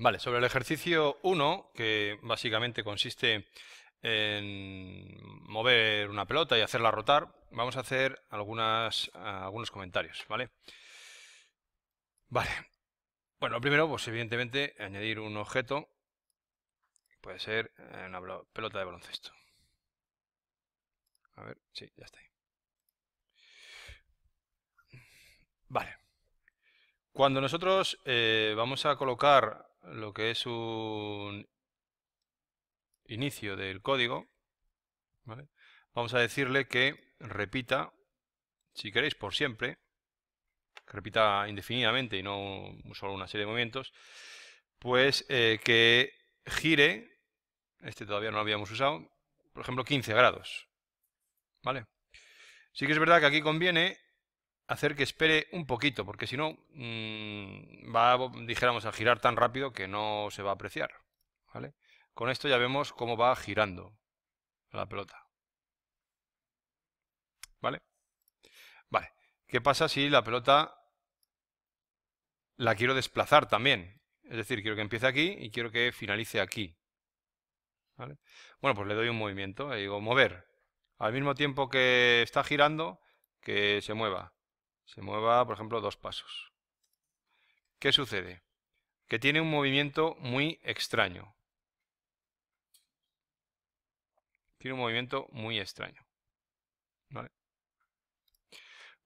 Vale, sobre el ejercicio 1, que básicamente consiste en mover una pelota y hacerla rotar, vamos a hacer algunas, algunos comentarios, ¿vale? Vale. Bueno, primero, pues evidentemente, añadir un objeto, puede ser eh, una pelota de baloncesto. A ver, sí, ya está ahí. Vale. Cuando nosotros eh, vamos a colocar lo que es un inicio del código, vamos a decirle que repita, si queréis, por siempre, que repita indefinidamente y no solo una serie de movimientos, pues eh, que gire, este todavía no lo habíamos usado, por ejemplo, 15 grados. ¿Vale? Sí que es verdad que aquí conviene hacer que espere un poquito, porque si no, mm, va, dijéramos, a girar tan rápido que no se va a apreciar. ¿vale? Con esto ya vemos cómo va girando la pelota. ¿Vale? Vale. ¿Qué pasa si la pelota la quiero desplazar también? Es decir, quiero que empiece aquí y quiero que finalice aquí. ¿Vale? Bueno, pues le doy un movimiento, le digo mover. Al mismo tiempo que está girando, que se mueva se mueva, por ejemplo, dos pasos. ¿Qué sucede? Que tiene un movimiento muy extraño. Tiene un movimiento muy extraño.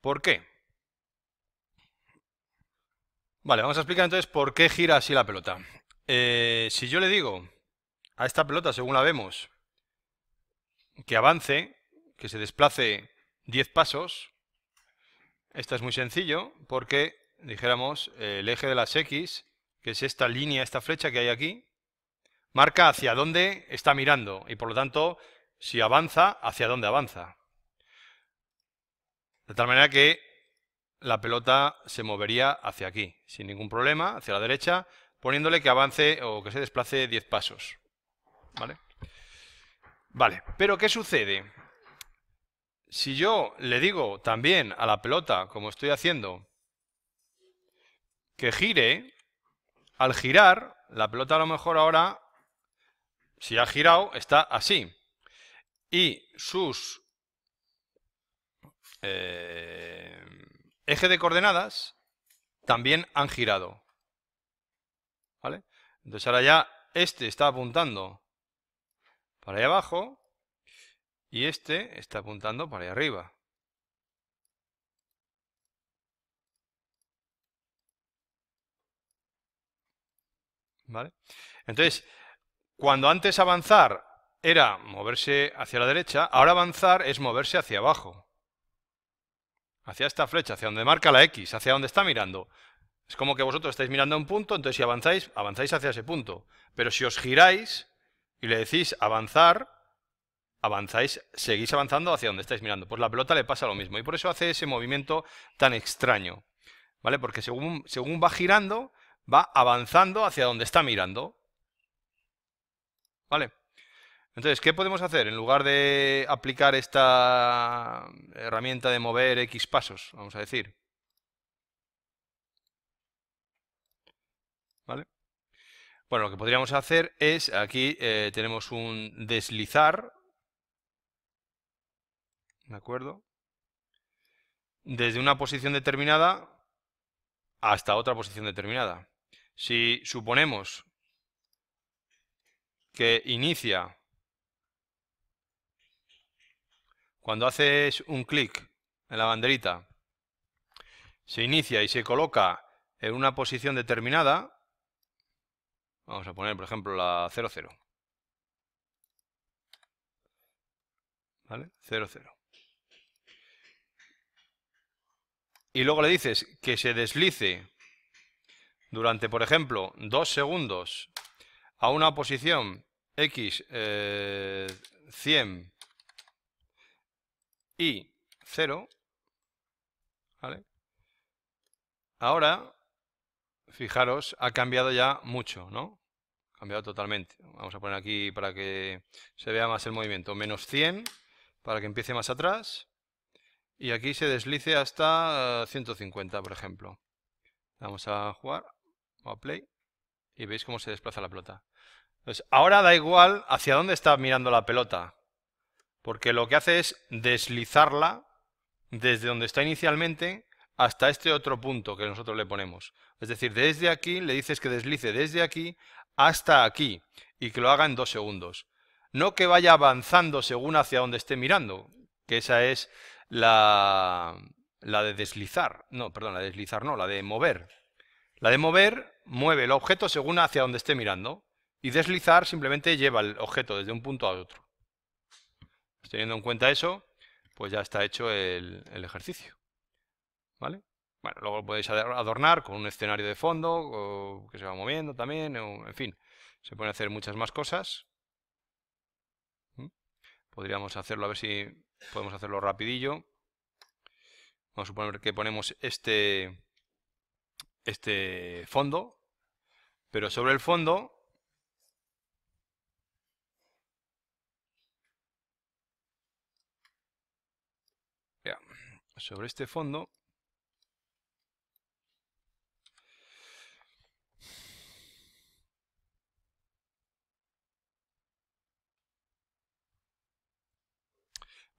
¿Por qué? Vale, vamos a explicar entonces por qué gira así la pelota. Eh, si yo le digo a esta pelota, según la vemos, que avance, que se desplace 10 pasos, esto es muy sencillo porque, dijéramos, el eje de las X, que es esta línea, esta flecha que hay aquí, marca hacia dónde está mirando y por lo tanto, si avanza, hacia dónde avanza. De tal manera que la pelota se movería hacia aquí, sin ningún problema, hacia la derecha, poniéndole que avance o que se desplace 10 pasos. ¿Vale? Vale, pero ¿qué sucede? Si yo le digo también a la pelota, como estoy haciendo, que gire, al girar, la pelota a lo mejor ahora, si ha girado, está así. Y sus ejes eh, eje de coordenadas también han girado. ¿Vale? Entonces ahora ya este está apuntando para allá abajo y este está apuntando para arriba. ¿Vale? Entonces, cuando antes avanzar era moverse hacia la derecha, ahora avanzar es moverse hacia abajo. Hacia esta flecha, hacia donde marca la X, hacia donde está mirando. Es como que vosotros estáis mirando a un punto, entonces si avanzáis, avanzáis hacia ese punto. Pero si os giráis y le decís avanzar, avanzáis, seguís avanzando hacia donde estáis mirando. Pues la pelota le pasa lo mismo y por eso hace ese movimiento tan extraño, ¿vale? Porque según, según va girando, va avanzando hacia donde está mirando, ¿vale? Entonces, ¿qué podemos hacer? En lugar de aplicar esta herramienta de mover X pasos, vamos a decir. ¿Vale? Bueno, lo que podríamos hacer es, aquí eh, tenemos un deslizar, ¿De acuerdo? Desde una posición determinada hasta otra posición determinada. Si suponemos que inicia cuando haces un clic en la banderita, se inicia y se coloca en una posición determinada, vamos a poner por ejemplo la 00. ¿Vale? 00. y luego le dices que se deslice durante, por ejemplo, dos segundos a una posición X 100 eh, y 0, Ahora, fijaros, ha cambiado ya mucho, ¿no? Ha cambiado totalmente. Vamos a poner aquí para que se vea más el movimiento. Menos 100 para que empiece más atrás y aquí se deslice hasta 150, eh, por ejemplo. Vamos a jugar, a play, y veis cómo se desplaza la pelota. Entonces, pues ahora da igual hacia dónde está mirando la pelota, porque lo que hace es deslizarla desde donde está inicialmente hasta este otro punto que nosotros le ponemos. Es decir, desde aquí le dices que deslice desde aquí hasta aquí y que lo haga en dos segundos. No que vaya avanzando según hacia dónde esté mirando, que esa es la, de deslizar, no, perdón, la de deslizar no, la de mover. La de mover mueve el objeto según hacia donde esté mirando y deslizar simplemente lleva el objeto desde un punto a otro. Teniendo en cuenta eso, pues ya está hecho el, ejercicio. ¿Vale? Bueno, luego lo podéis adornar con un escenario de fondo que se va moviendo también, en fin, se pueden hacer muchas más cosas. Podríamos hacerlo, a ver si podemos hacerlo rapidillo. Vamos a suponer que ponemos este, este fondo, pero sobre el fondo sobre este fondo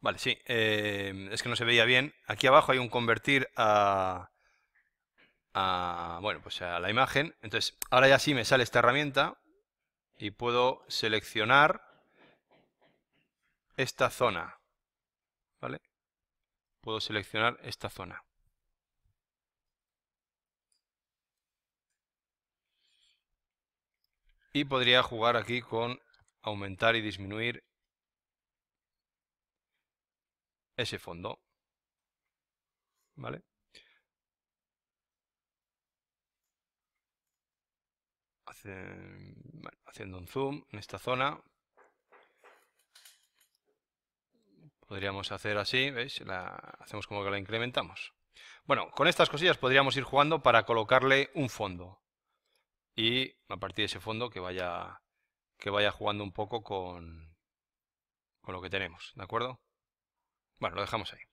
Vale, sí. Eh, es que no se veía bien. Aquí abajo hay un convertir a, a, bueno, pues a la imagen. Entonces, ahora ya sí me sale esta herramienta y puedo seleccionar esta zona. ¿Vale? Puedo seleccionar esta zona. Y podría jugar aquí con aumentar y disminuir ese fondo. ¿Vale? haciendo un zoom en esta zona. Podríamos hacer así, ¿veis? La, hacemos como que la incrementamos. Bueno, con estas cosillas podríamos ir jugando para colocarle un fondo. Y a partir de ese fondo que vaya, que vaya jugando un poco con, con lo que tenemos, ¿de acuerdo? Bueno, lo dejamos ahí.